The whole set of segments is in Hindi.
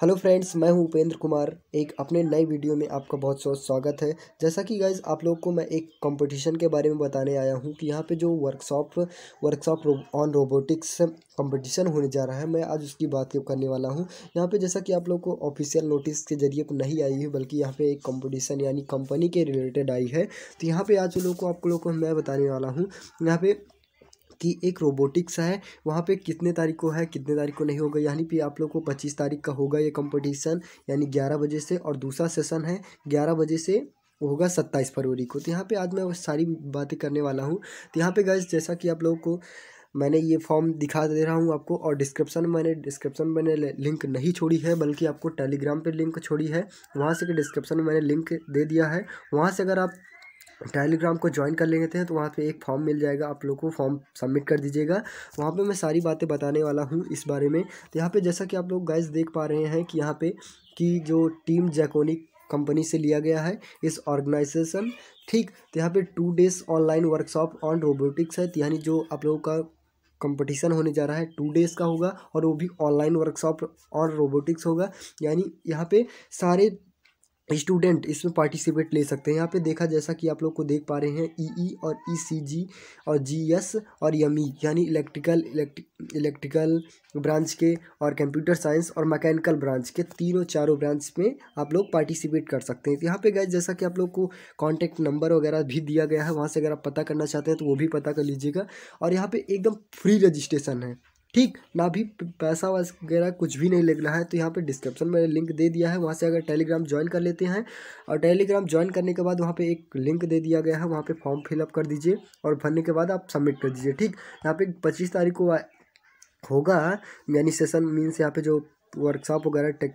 हेलो फ्रेंड्स मैं हूं उपेंद्र कुमार एक अपने नए वीडियो में आपका बहुत बहुत स्वागत है जैसा कि गाइज आप लोग को मैं एक कंपटीशन के बारे में बताने आया हूं कि यहां पे जो workshop workshop on robotics competition होने जा रहा है मैं आज उसकी बात करने वाला हूं यहां पे जैसा कि आप लोग को ऑफिशियल नोटिस के जरिए नहीं आई है बल्कि यहाँ पर एक कॉम्पिटिशन यानी कंपनी के रिलेटेड आई है तो यहाँ पर आज लोग को आप लोग को मैं बताने वाला हूँ यहाँ पर कि एक रोबोटिक्स है वहाँ पे कितने तारीख को है कितने तारीख को नहीं होगा यानी कि आप लोग को पच्चीस तारीख का होगा ये कंपटीशन यानी ग्यारह बजे से और दूसरा सेशन है ग्यारह बजे से होगा सत्ताईस फरवरी को तो यहाँ पे आज मैं सारी बातें करने वाला हूँ तो यहाँ पे गैस जैसा कि आप लोगों को मैंने ये फॉर्म दिखा दे रहा हूँ आपको और डिस्क्रिप्शन में मैंने डिस्क्रिप्शन में मैंने लिंक नहीं छोड़ी है बल्कि आपको टेलीग्राम पे लिंक छोड़ी है वहाँ से डिस्क्रिप्शन में मैंने लिंक दे दिया है वहाँ से अगर आप टेलीग्राम को ज्वाइन कर लेते हैं तो वहाँ पे एक फॉर्म मिल जाएगा आप लोग को फॉर्म सबमिट कर दीजिएगा वहाँ पे मैं सारी बातें बताने वाला हूँ इस बारे में तो यहाँ पे जैसा कि आप लोग गाइस देख पा रहे हैं कि यहाँ पे कि जो टीम जैकोनिक कंपनी से लिया गया है इस ऑर्गेनाइजेशन ठीक तो यहाँ पर two days online workshop on robotics है तो यानी जो आप लोगों का कंपटीशन होने जा रहा है टू डेज़ का होगा और वो भी ऑनलाइन वर्कशॉप और रोबोटिक्स होगा यानी यहाँ पे सारे स्टूडेंट इसमें पार्टिसिपेट ले सकते हैं यहाँ पे देखा जैसा कि आप लोग को देख पा रहे हैं ईई e e और ईसीजी e और जीएस और यमी यानी इलेक्ट्रिकल इलेक्ट्रिकल ब्रांच के और कंप्यूटर साइंस और मैकेनिकल ब्रांच के तीनों चारों ब्रांच में आप लोग पार्टिसिपेट कर सकते हैं तो यहाँ पे गए जैसा कि आप लोग को कॉन्टैक्ट नंबर वगैरह भी दिया गया है वहाँ से अगर आप पता करना चाहते हैं तो वो भी पता कर लीजिएगा और यहाँ पर एकदम फ्री रजिस्ट्रेशन है ठीक ना भी पैसा वगैरह कुछ भी नहीं लग रहा है तो यहाँ पे डिस्क्रिप्शन में लिंक दे दिया है वहाँ से अगर टेलीग्राम ज्वाइन कर लेते हैं और टेलीग्राम ज्वाइन करने के बाद वहाँ पे एक लिंक दे दिया गया है वहाँ पे फॉर्म फिलअप कर दीजिए और भरने के बाद आप सबमिट कर दीजिए ठीक यहाँ पे पच्चीस तारीख को होगा यानी सेशन मीन्स यहाँ पे जो वर्कशॉप वगैरह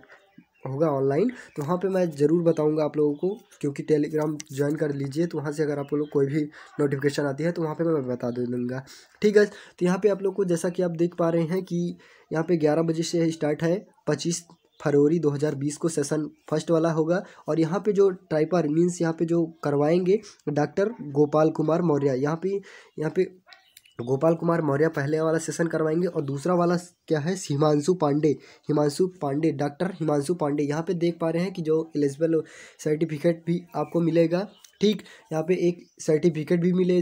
होगा ऑनलाइन तो वहाँ पे मैं ज़रूर बताऊंगा आप लोगों को क्योंकि टेलीग्राम ज्वाइन कर लीजिए तो वहाँ से अगर आप लोग कोई भी नोटिफिकेशन आती है तो वहाँ पे मैं बता दे दूँगा ठीक है तो यहाँ पे आप लोग को जैसा कि आप देख पा रहे हैं कि यहाँ पे 11 बजे से स्टार्ट है 25 फरवरी 2020 को सेशन फर्स्ट वाला होगा और यहाँ पर जो ट्राइपर मीन्स यहाँ पर जो करवाएंगे डॉक्टर गोपाल कुमार मौर्य यहाँ पे यहाँ पर गोपाल कुमार मौर्य पहले वाला सेशन करवाएंगे और दूसरा वाला क्या है हिमांशु पांडे हिमांशु पांडे डॉक्टर हिमांशु पांडे यहाँ पे देख पा रहे हैं कि जो एलिजिबल सर्टिफिकेट भी आपको मिलेगा ठीक यहाँ पे एक सर्टिफिकेट भी मिले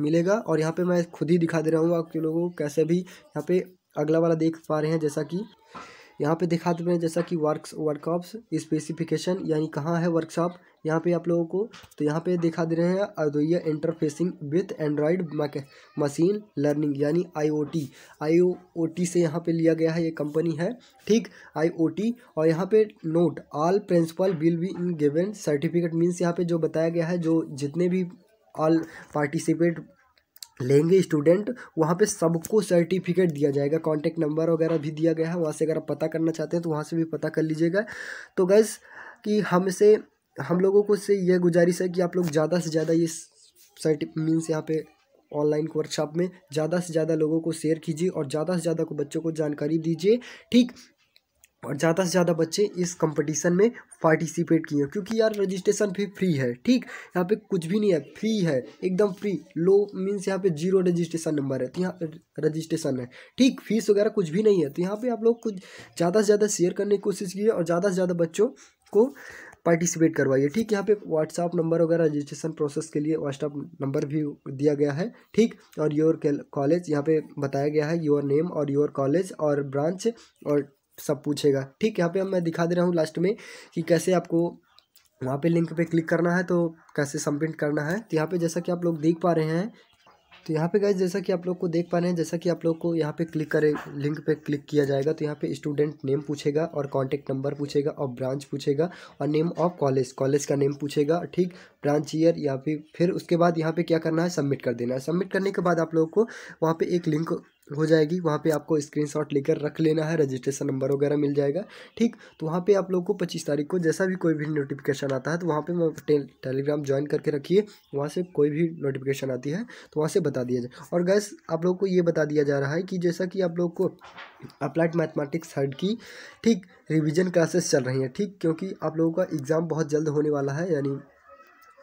मिलेगा और यहाँ पे मैं खुद ही दिखा दे रहा हूँ आप लोगों को कैसे भी यहाँ पे अगला वाला देख पा रहे हैं जैसा कि यहाँ पे दिखा रहे हैं जैसा कि वर्क्स वर्कऑप्स स्पेसिफिकेशन यानी कहाँ है वर्कशॉप यहाँ पे आप लोगों को तो यहाँ पे दिखा दे रहे हैं अदोया interfacing with Android machine learning यानी आईओटी आईओटी से यहाँ पे लिया गया है ये कंपनी है ठीक आईओटी और यहाँ पे note all principle will be in given certificate means यहाँ पे जो बताया गया है जो जितने भी ऑल पार्टिसिपेट लेंगे स्टूडेंट वहाँ पे सबको सर्टिफिकेट दिया जाएगा कॉन्टैक्ट नंबर वगैरह भी दिया गया है वहाँ से अगर आप पता करना चाहते हैं तो वहाँ से भी पता कर लीजिएगा तो गैस कि हमसे हम लोगों को से यह गुजारिश है कि आप लोग ज़्यादा से ज़्यादा ये सर्टि मीन्स यहाँ पे ऑनलाइन वर्कशॉप में ज़्यादा से ज़्यादा लोगों को शेयर कीजिए और ज़्यादा से ज़्यादा को बच्चों को जानकारी दीजिए ठीक और ज़्यादा से ज़्यादा बच्चे इस कंपटीशन में पार्टिसिपेट किए क्योंकि यार रजिस्ट्रेशन फी फ्री है ठीक यहाँ पे कुछ भी नहीं है फ्री है एकदम फ्री लो मीन्स यहाँ पे जीरो रजिस्ट्रेशन नंबर है तो यहाँ रजिस्ट्रेशन है ठीक फीस वगैरह कुछ भी नहीं है तो यहाँ पे आप लोग कुछ ज़्यादा से ज़्यादा शेयर करने की कोशिश की और ज़्यादा से ज़्यादा बच्चों को पार्टिसिपेट करवाइए ठीक यहाँ पे व्हाट्सअप नंबर वगैरह रजिस्ट्रेशन प्रोसेस के लिए व्हाट्सअप नंबर भी दिया गया है ठीक और योर कॉलेज यहाँ पे बताया गया है योर नेम और योर कॉलेज और ब्रांच और सब पूछेगा ठीक यहाँ पे मैं दिखा दे रहा हूँ लास्ट में कि कैसे आपको वहाँ पे लिंक पे क्लिक करना है तो कैसे सबमिट करना है तो यहाँ पे जैसा कि आप लोग देख पा रहे हैं तो यहाँ पे गए जैसा कि आप लोग को देख पा रहे हैं जैसा कि आप लोग को यहाँ पे क्लिक करें लिंक पे क्लिक किया जाएगा तो यहाँ पे स्टूडेंट नेम पूछेगा और कॉन्टेक्ट नंबर पूछेगा और ब्रांच पूछेगा और नेम ऑफ कॉलेज कॉलेज का नेम पूछेगा ठीक ब्रांच ईयर या फिर फिर उसके बाद यहाँ पे क्या करना है सबमिट कर देना है सबमिट करने के बाद आप लोग को वहाँ पर एक लिंक हो जाएगी वहाँ पे आपको स्क्रीनशॉट लेकर रख लेना है रजिस्ट्रेशन नंबर वगैरह मिल जाएगा ठीक तो वहाँ पे आप लोग को पच्चीस तारीख को जैसा भी कोई भी नोटिफिकेशन आता है तो वहाँ पे मैं टे, टेलीग्राम ज्वाइन करके रखिए वहाँ से कोई भी नोटिफिकेशन आती है तो वहाँ से बता दिया जाए और गैस आप लोग को ये बता दिया जा रहा है कि जैसा कि आप लोग को अप्लाइड मैथमेटिक्स हर्ड की ठीक रिविज़न क्लासेस चल रही हैं ठीक क्योंकि आप लोगों का एग्ज़ाम बहुत जल्द होने वाला है यानी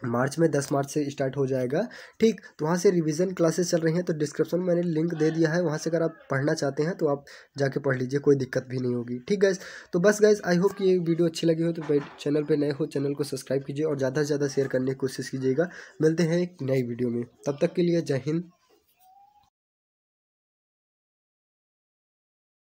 मार्च में दस मार्च से स्टार्ट हो जाएगा ठीक तो वहाँ से रिवीजन क्लासेस चल रही हैं तो डिस्क्रिप्शन में मैंने लिंक दे दिया है वहाँ से अगर आप पढ़ना चाहते हैं तो आप जाके पढ़ लीजिए कोई दिक्कत भी नहीं होगी ठीक गैस तो बस गैस आई होप कि ये वीडियो अच्छी लगी हो तो चैनल पर नए हो चैनल को सब्सक्राइब कीजिए और ज़्यादा से ज़्यादा शेयर करने की कोशिश कीजिएगा मिलते हैं एक नई वीडियो में तब तक के लिए जय हिंद